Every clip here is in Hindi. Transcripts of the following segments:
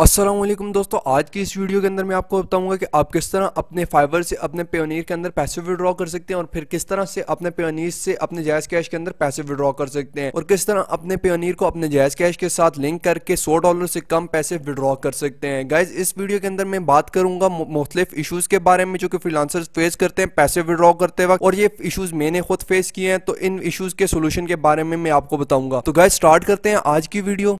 असलम दोस्तों आज की इस वीडियो के अंदर मैं आपको बताऊंगा कि आप किस तरह अपने फाइबर से अपने पेनीर के अंदर पैसे विड्रॉ कर सकते हैं और फिर किस तरह से अपने पेनीर से अपने जायज़ कैश के अंदर पैसे विड्रॉ कर सकते हैं और किस तरह अपने पेनीर को अपने जायज़ कैश के साथ लिंक करके सौ डॉलर से कम पैसे विड्रॉ कर सकते हैं गाइज इस वीडियो के अंदर मैं बात करूंगा मुख्तलिफ इशूज़ के बारे में जो कि फिलानसर फेस करते हैं पैसे विड्रॉ करते वक्त और ये इशूज़ मैंने खुद फेस किए हैं तो इन इशूज़ के सोल्यूशन के बारे में मैं आपको बताऊंगा तो गाइज स्टार्ट करते हैं आज की वीडियो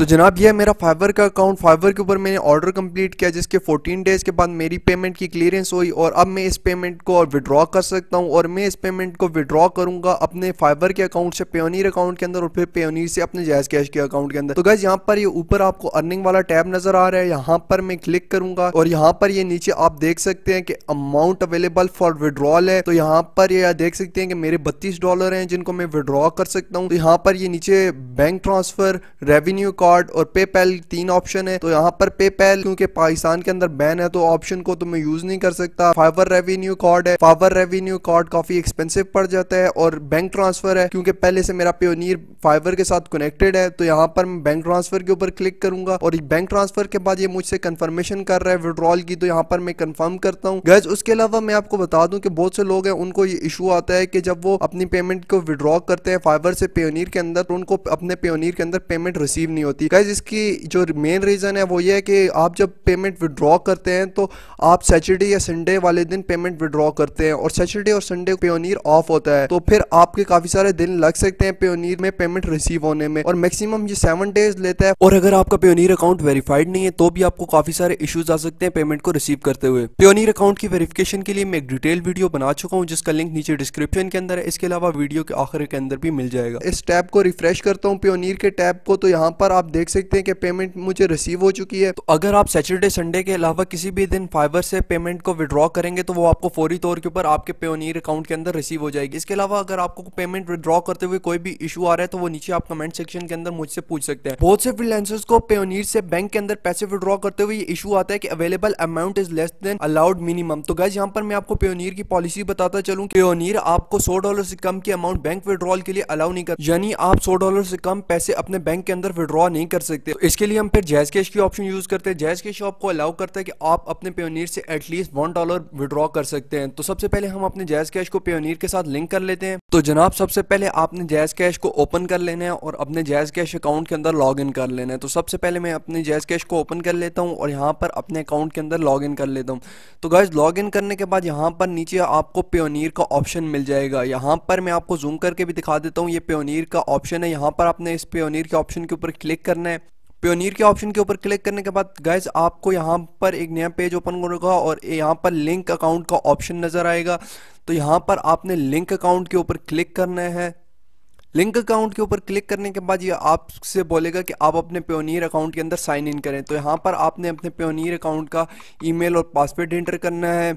तो जनाब यह मेरा फाइवर का अकाउंट फाइवर के ऊपर मैंने ऑर्डर कंप्लीट किया जिसके 14 डेज़ के बाद मेरी पेमेंट की क्लियरेंस हुई और अब मैं इस पेमेंट को विड्रॉ कर सकता हूं और मैं इस पेमेंट को विड्रॉ करूंगा अपने फाइवर के अकाउंट से पेयोनीर अकाउंट के अंदर और फिर पेयोनीर से अपने जैज कैश के अकाउंट के अंदर तो गैस यहाँ पर ये ऊपर आपको अर्निंग वाला टैब नजर आ रहा है यहाँ पर मैं क्लिक करूंगा और यहाँ पर ये नीचे आप देख सकते हैं कि अमाउंट अवेलेबल फॉर विड्रॉल है तो यहाँ पर ये देख सकते हैं कि मेरे बत्तीस डॉलर है जिनको मैं विड्रॉ कर सकता हूँ तो यहाँ पर ये नीचे bank transfer revenue cost card और पेपैल तीन ऑप्शन है तो यहाँ पर पेपैल क्योंकि पाकिस्तान के अंदर बैन है तो ऑप्शन को तो मैं यूज नहीं कर सकता फाइवर रेवेन्यू कार्ड है फाइवर रेवेन्यू कार्ड काफी एक्सपेंसिव पड़ जाता है और बैंक ट्रांसफर है क्योंकि पहले से मेरा प्योनियर फाइवर के साथ कनेक्टेड है तो यहाँ पर मैं बैंक ट्रांसफर के ऊपर क्लिक करूंगा और बैंक ट्रांसफर के बाद ये मुझसे कंफर्मेशन कर रहा है विड्रॉल की तो यहाँ पर मैं कंफर्म करता हूँ गैज उसके अलावा मैं आपको बता दूं कि बहुत से लोग हैं उनको ये इशू आता है कि जब वो अपनी पेमेंट को विड्रॉ करते हैं फाइवर से प्योनियर के अंदर तो उनको अपने प्योनियर के अंदर पेमेंट रिसीव नहीं होती होती है गाइज इसकी जो मेन रीज़न है वो ये है कि आप जब पेमेंट विड्रॉ करते हैं तो आप सैटरडे या संडे वाले दिन पेमेंट विड्रॉ करते हैं और सैटरडे और संडे पेनीर ऑफ होता है तो फिर आपके काफ़ी सारे दिन लग सकते हैं पेनीर में पेमेंट रिसीव होने में और मैक्सिमम ये सेवन डेज लेता है और अगर आपका पेनीर अकाउंट वेरीफाइड नहीं है तो भी आपको काफ़ी सारे इशूज आ सकते हैं पेमेंट को रिसीव करते हुए पेनीर अकाउंट की वेरिफिकेशन के लिए मैं एक डिटेल वीडियो बना चुका हूँ जिसका लिंक नीचे डिस्क्रिप्शन के अंदर है इसके अलावा वीडियो के आखिर के अंदर भी मिल जाएगा इस टैब को रिफ्रेश करता हूँ पेनीर के टैब को तो यहाँ पर आप देख सकते हैं कि पेमेंट मुझे रिसीव हो चुकी है तो अगर आप सैटरडे संडे के अलावा किसी भी दिन फाइबर से पेमेंट को विड्रॉ करेंगे तो वो आपको फौरी तौर के ऊपर आपके पेनीर अकाउंट के अंदर रिसीव हो जाएगी इसके अलावा अगर आपको पेमेंट विद्रॉ करते हुए कोई भी इशू आ रहा है तो वो नीचे आप कमेंट सेक्शन के अंदर मुझसे पूछ सकते हैं बहुत से फिलेंसर्स को पेनीर से बैंक के अंदर पैसे विद्रॉ करते हुए इशू आता है कि available amount is less than allowed minimum तो गैस यहाँ पर मैं आपको पेनीर की पॉलिसी बताता चलू पेनीर आपको सौ डॉलर से कम की अमाउंट बैंक विड्रॉल के लिए अलाउ नहीं कर यानी आप सौ डॉलर से कम पैसे अपने बैंक के अंदर विड्रॉ नहीं कर सकते इसके लिए हम फिर जैज कैश की ऑप्शन यूज़ करते हैं जैज कैश आपको अलाउ करता है कि आप अपने पेनीर से एटलीस्ट वन डॉलर विड्रॉ कर सकते हैं तो सबसे पहले हम अपने जैज कैश को पेनीर के साथ लिंक कर लेते हैं तो जनाब सबसे पहले आपने जैज़ कैश को ओपन कर लेना है और अपने जैज़ कैश अकाउंट के अंदर लॉग इन कर लेना है तो सबसे पहले मैं अपने जैज़ कैश को ओपन कर लेता हूँ और यहाँ पर अपने अकाउंट के अंदर लॉग इन कर लेता हूँ तो गैज़ लॉग इन करने के बाद यहाँ पर नीचे आपको प्योनीर का ऑप्शन मिल जाएगा यहाँ पर मैं आपको जूम करके भी दिखा देता हूँ ये प्योनीर का ऑप्शन है यहाँ पर आपने इस प्योनीर के ऑप्शन के ऊपर क्लिक करना है प्योनीर के ऑप्शन के ऊपर क्लिक करने के बाद गाइज आपको यहाँ पर एक नया पेज ओपन होगा और यहाँ पर लिंक अकाउंट का ऑप्शन नज़र आएगा तो यहाँ पर आपने लिंक अकाउंट के ऊपर क्लिक करना है लिंक अकाउंट के ऊपर क्लिक करने के बाद ये आपसे बोलेगा कि आप अपने प्योनीर अकाउंट के अंदर साइन इन करें तो यहाँ पर आपने अपने प्योनीर अकाउंट का ईमेल और पासवर्ड इंटर करना है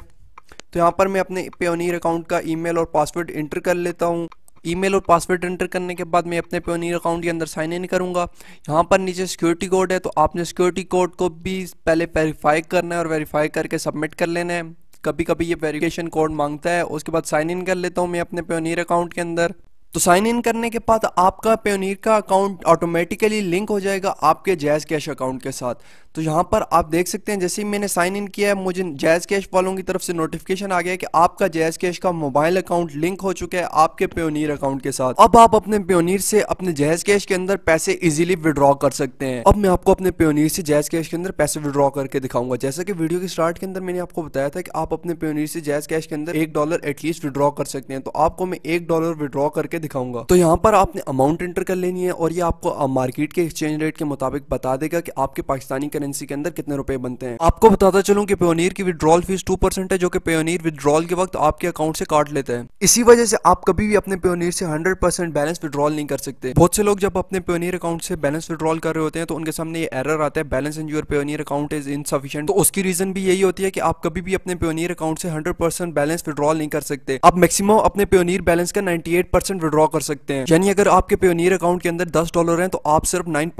तो यहाँ पर मैं अपने प्योनीर अकाउंट का ईमेल और पासवर्ड इंटर कर लेता हूँ ईमेल और पासवर्ड एंटर करने के बाद मैं अपने प्योनियर अकाउंट के अंदर साइन इन करूँगा यहाँ पर नीचे सिक्योरिटी कोड है तो आपने सिक्योरिटी कोड को भी पहले वेरीफाई करना है और वेरीफाई करके सबमिट कर लेना है कभी कभी ये वेरिफिकेशन कोड मांगता है उसके बाद साइन इन कर लेता हूँ मैं अपने पेनीर अकाउंट के अंदर तो साइन इन करने के बाद आपका पेनीर का अकाउंट ऑटोमेटिकली लिंक हो जाएगा आपके जैज कैश अकाउंट के साथ तो यहाँ पर आप देख सकते हैं जैसे ही मैंने साइन इन किया है मुझे जैज़ कैश वालों की तरफ से नोटिफिकेशन आ गया कि आपका जैज़ कैश का मोबाइल अकाउंट लिंक हो चुका है आपके प्योनीर अकाउंट के साथ अब आप अपने प्योनीर से अपने जैज़ कैश के अंदर पैसे इजीली विड्रॉ कर सकते हैं अब मैं आपको अपने प्योनीर से जैज़ कैश के अंदर पैसे विड्रॉ करके दिखाऊंगा जैसा कि वीडियो के स्टार्ट के अंदर मैंने आपको बताया था कि आप अपने प्योनीर से जैज़ कैश के अंदर एक डॉलर एटलीस्ट विड्रॉ कर सकते हैं तो आपको मैं एक डॉलर विड्रॉ करके दिखाऊंगा तो यहाँ पर आपने अमाउंट एंटर कर लेनी है और ये आपको मार्केट के एक्सचेंज रेट के मुताबिक बता देगा कि आपके पाकिस्तानी करेंसी के अंदर कितने रुपए बनते हैं आपको बताता चलूँ कि पेनीर की विद्रॉल फीस टू है जो कि पेनीर विद्रॉल के वक्त आपके अकाउंट से काट लेते हैं इसी वजह से आप कभी भी अपने पेनीर से हंड्रेड बैलेंस विद्रॉल नहीं कर सकते बहुत से लोग जब अपने पेनीर अकाउंट से बैलेंस विद्रॉल कर रहे होते हैं तो उनके सामने ये एरर आता है balance in your Payoneer account is insufficient तो उसकी रीजन भी यही होती है कि आप कभी भी अपने पेनीर अकाउंट से हंड्रेड बैलेंस विद्रॉल नहीं कर सकते आप मैक्सिमम अपने पेनीर बैलेंस का नाइन्टी विड्रॉ कर सकते हैं यानी अगर आपके पेनीर अकाउंट के अंदर दस डॉलर है तो आप सिर्फ नाइन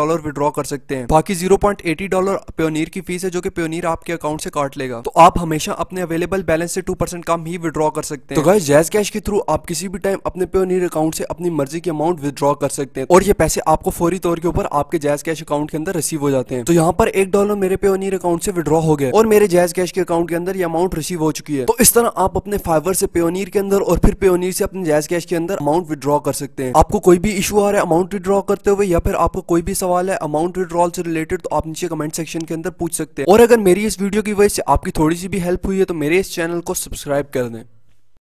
डॉलर विड्रॉ कर सकते हैं बाकी zero point eighty dollar Payoneer की फीस है जो कि प्योनीर आपके अकाउंट से काट लेगा तो आप हमेशा अपने अवेलेबल बैलेंस से टू परसेंट कम ही विद्रॉ कर सकते हैं तो गाइस जैस कैश के थ्रू आप किसी भी टाइम अपने प्योनीर अकाउंट से अपनी मर्जी की अमाउंट विद्रॉ कर सकते हैं और ये पैसे आपको फौरी तौर के ऊपर आपके जैस कैश अकाउंट के अंदर रिसीव हो जाते हैं तो यहाँ पर एक डॉलर मेरे प्योनीर अकाउंट से विद्रॉ हो गया और मेरे जैस कैश के अकाउंट के अंदर ये अमाउंट रिसीव हो चुकी है तो इस तरह आप अपने फाइवर से प्योनीर के अंदर और फिर प्योनीर से अपने जैस कैश के अंदर अमाउंट विद्रॉ कर सकते हैं आपको कोई भी इशू आ रहा है अमाउंट विद्रॉ करते हुए या फिर आपको कोई भी सवाल है अमाउंट विद्रॉल से रिलेटेड तो आप आप नीचे कमेंट सेक्शन के अंदर पूछ सकते हैं और अगर मेरी इस वीडियो की वजह से आपकी थोड़ी सी भी हेल्प हुई है तो मेरे इस चैनल को सब्सक्राइब कर दें